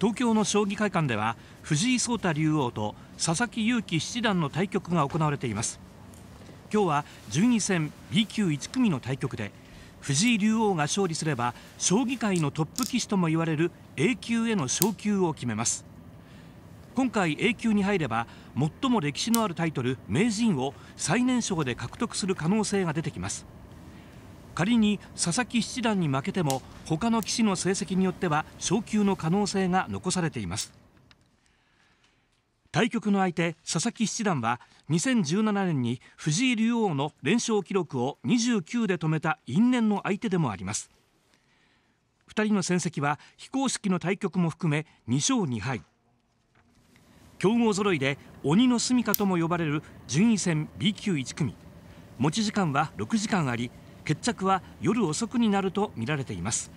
東京の将棋会館では藤井聡太竜王と佐々木勇気七段の対局が行われています今日は順位戦 B 級1組の対局で藤井竜王が勝利すれば将棋界のトップ棋士とも言われる A 級への昇級を決めます今回 A 級に入れば最も歴史のあるタイトル名人を最年少で獲得する可能性が出てきます仮に佐々木七段に負けても他の棋士の成績によっては昇級の可能性が残されています対局の相手佐々木七段は2017年に藤井竜王の連勝記録を29で止めた因縁の相手でもあります2人の戦績は非公式の対局も含め2勝2敗強豪揃いで鬼の住処とも呼ばれる順位戦 B 級1組持ち時間は6時間あり決着は夜遅くになるとみられています